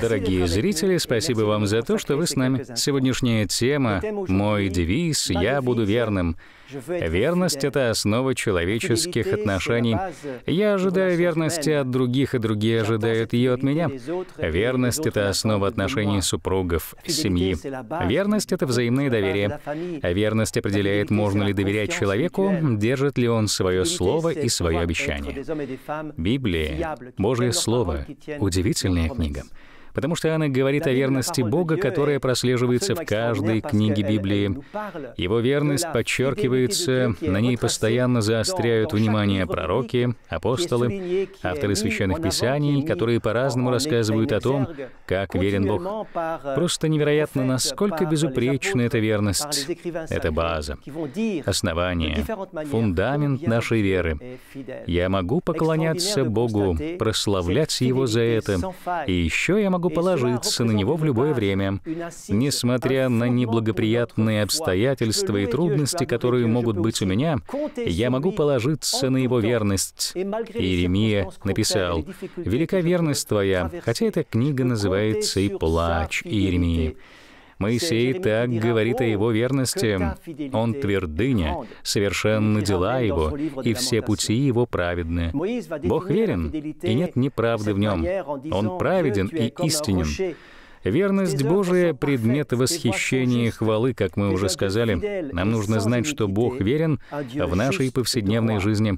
Дорогие зрители, спасибо вам за то, что вы с нами. Сегодняшняя тема — мой девиз «Я буду верным». Верность — это основа человеческих отношений. Я ожидаю верности от других, и другие ожидают ее от меня. Верность — это основа отношений супругов, семьи. Верность — это взаимное доверие. Верность определяет, можно ли доверять человеку, держит ли он свое слово и свое обещание. Библия, Божье Слово — удивительная книга потому что она говорит о верности Бога, которая прослеживается в каждой книге Библии. Его верность подчеркивается, на ней постоянно заостряют внимание пророки, апостолы, авторы священных писаний, которые по-разному рассказывают о том, как верен Бог. Просто невероятно, насколько безупречна эта верность. Это база, основание, фундамент нашей веры. Я могу поклоняться Богу, прославлять Его за это, и еще я могу могу положиться на него в любое время, несмотря на неблагоприятные обстоятельства и трудности, которые могут быть у меня, я могу положиться на его верность. Иеремия написал, «Велика верность твоя», хотя эта книга называется и «Плач Иеремии». Моисей так говорит о его верности. Он твердыня, совершенны дела его, и все пути его праведны. Бог верен, и нет неправды в нем. Он праведен и истинен. Верность Божия — предмет восхищения и хвалы, как мы уже сказали. Нам нужно знать, что Бог верен в нашей повседневной жизни.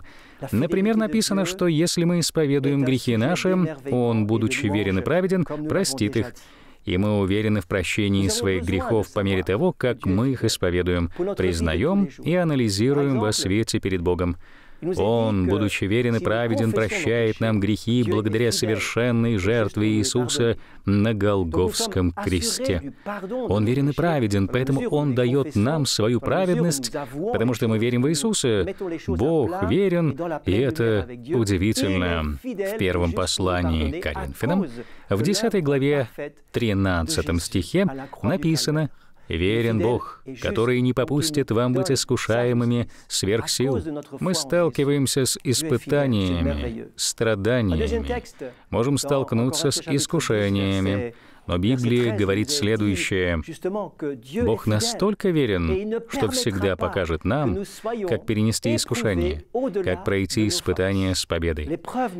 Например, написано, что если мы исповедуем грехи наши, Он, будучи верен и праведен, простит их и мы уверены в прощении своих грехов по мере того, как мы их исповедуем, признаем и анализируем во свете перед Богом. Ну, он, будучи верен и праведен, прощает нам грехи благодаря совершенной жертве Иисуса на Голговском кресте. Он верен и праведен, поэтому Он дает нам свою праведность, потому что мы верим в Иисуса. Бог верен, и это удивительно. В первом послании Коринфянам, в 10 главе 13 стихе написано, Верен Бог, который не попустит вам быть искушаемыми сверх сил. Мы сталкиваемся с испытаниями, страданиями, можем столкнуться с искушениями, но Библия говорит следующее. Бог настолько верен, что всегда покажет нам, как перенести искушение, как пройти испытание с победой.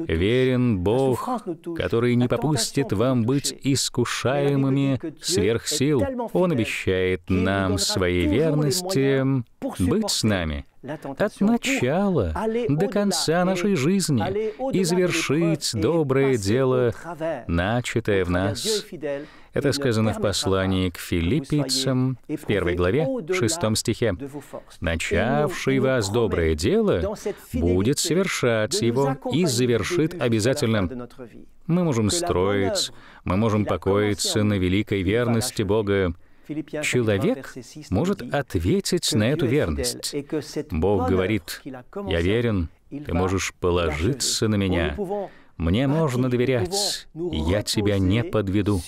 Верен Бог, который не попустит вам быть искушаемыми сверх сил. Он обещает нам своей верности быть с нами от начала до конца нашей жизни и завершить доброе дело, начатое в нас. Это сказано в послании к филиппийцам, первой главе, шестом стихе. «Начавший вас доброе дело будет совершать его и завершит обязательно». Мы можем строить, мы можем покоиться на великой верности Бога, человек может ответить на эту верность. Бог говорит, «Я верен, ты можешь положиться на меня». Мне можно доверять. Я тебя не подведу.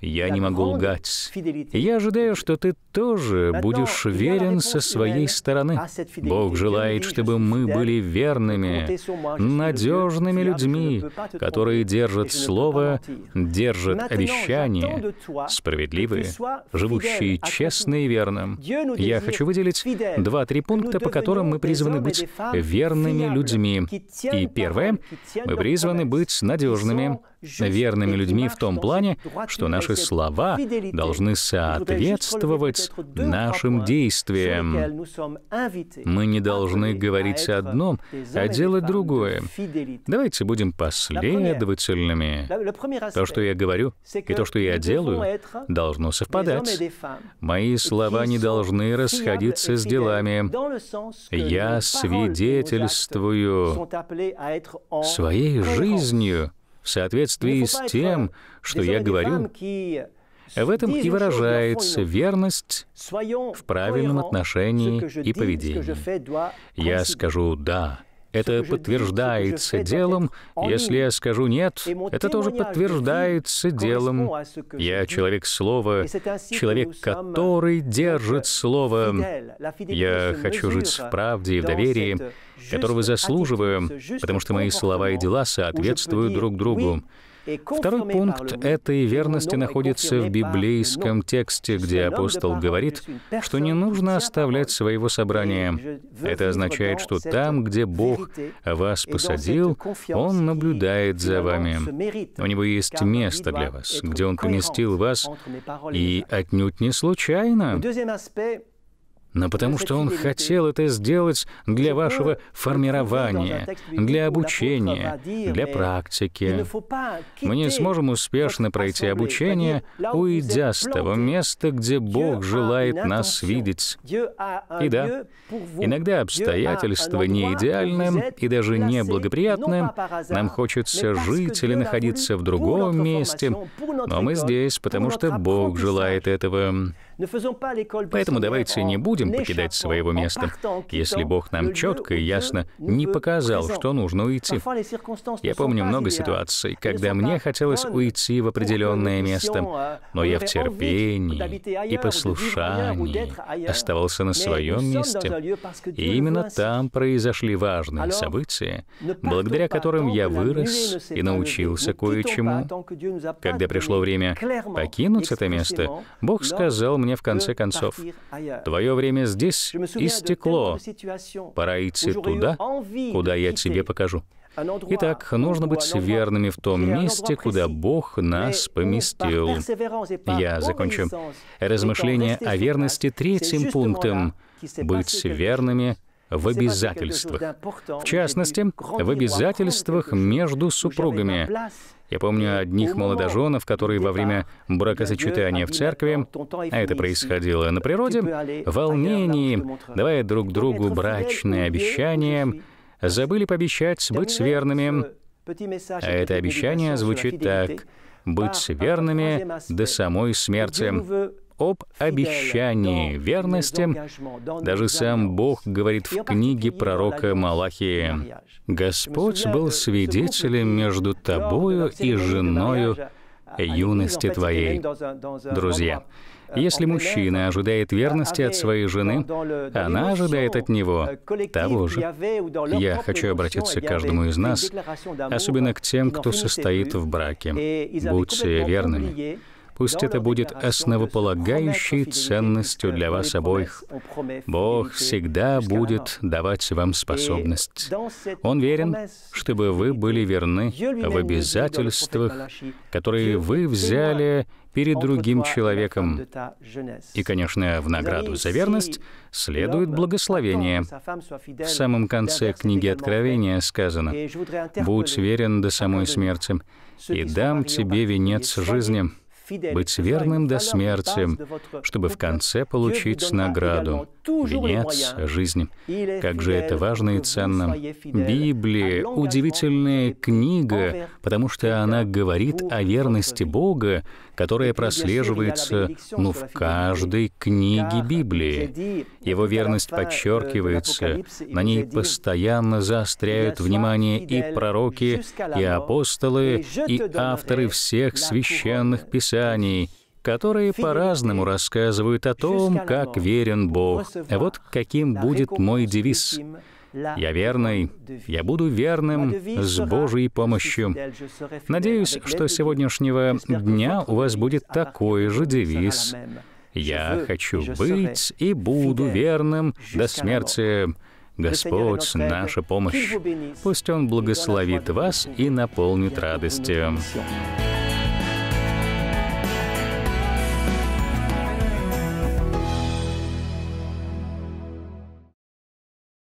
Я не могу лгать. я ожидаю, что ты тоже будешь верен со своей стороны. Бог желает, чтобы мы были верными, надежными людьми, которые держат слово, держат обещание, справедливые, живущие честно и верно. Я хочу выделить два-три пункта, по которым мы призваны быть верными людьми. И первое, мы призваны быть надежными верными людьми в том плане, что наши слова должны соответствовать нашим действиям. Мы не должны говорить одно, а делать другое. Давайте будем последовательными. То, что я говорю, и то, что я делаю, должно совпадать. Мои слова не должны расходиться с делами. Я свидетельствую своей жизнью в соответствии с тем, что я говорю, в этом и выражается верность в правильном отношении и поведении. Я скажу «да» Это подтверждается делом. Если я скажу «нет», это тоже подтверждается делом. Я человек слова, человек, который держит слово. Я хочу жить в правде и в доверии, которого заслуживаю, потому что мои слова и дела соответствуют друг другу. Второй пункт этой верности находится в библейском тексте, где апостол говорит, что не нужно оставлять своего собрания. Это означает, что там, где Бог вас посадил, Он наблюдает за вами. У Него есть место для вас, где Он поместил вас, и отнюдь не случайно но потому что он хотел это сделать для вашего формирования, для обучения, для практики. Мы не сможем успешно пройти обучение, уйдя с того места, где Бог желает нас видеть. И да, иногда обстоятельства не идеальны и даже неблагоприятны, нам хочется жить или находиться в другом месте, но мы здесь, потому что Бог желает этого. Поэтому давайте не будем покидать своего места, если Бог нам четко и ясно не показал, что нужно уйти. Я помню много ситуаций, когда мне хотелось уйти в определенное место, euh, но я в терпении и послушании оставался на своем месте. И именно там произошли важные события, благодаря которым я вырос и научился кое-чему. Когда пришло время покинуть это место, Бог сказал мне в конце концов, «Твое время здесь истекло. Пора идти туда, куда я тебе покажу». Итак, нужно быть верными в том месте, куда Бог нас поместил. Я закончу. Размышление о верности третьим пунктом — быть верными — в обязательствах. В частности, в обязательствах между супругами. Я помню одних молодоженов, которые во время бракосочетания в церкви, а это происходило на природе, в волнении, давая друг другу брачные обещания, забыли пообещать быть верными. А это обещание звучит так — быть верными до самой смерти об обещании, верности. Даже сам Бог говорит в книге пророка Малахии, «Господь был свидетелем между тобою и женою юности твоей». Друзья, euh, если мужчина ожидает euh, верности от своей жены, она ожидает от него euh, того же. Я хочу обратиться к каждому из нас, особенно к тем, кто состоит в браке. Будьте верными. Пусть это будет основополагающей ценностью для вас обоих. Бог всегда будет давать вам способность. Он верен, чтобы вы были верны в обязательствах, которые вы взяли перед другим человеком. И, конечно, в награду за верность следует благословение. В самом конце книги Откровения сказано «Будь верен до самой смерти, и дам тебе венец жизни» быть верным до смерти, чтобы в конце получить награду венец, жизни, Как же это важно и ценно. Библия — удивительная книга, потому что она говорит о верности Бога, которая прослеживается ну, в каждой книге Библии. Его верность э, подчеркивается, на ней постоянно заостряют внимание и пророки, и апостолы, и авторы всех священных писаний — которые по-разному рассказывают о том, как верен Бог. вот каким будет мой девиз. Я верный, я буду верным с Божьей помощью. Надеюсь, что с сегодняшнего дня у вас будет такой же девиз. Я хочу быть и буду верным до смерти. Господь, наша помощь. Пусть Он благословит вас и наполнит радостью.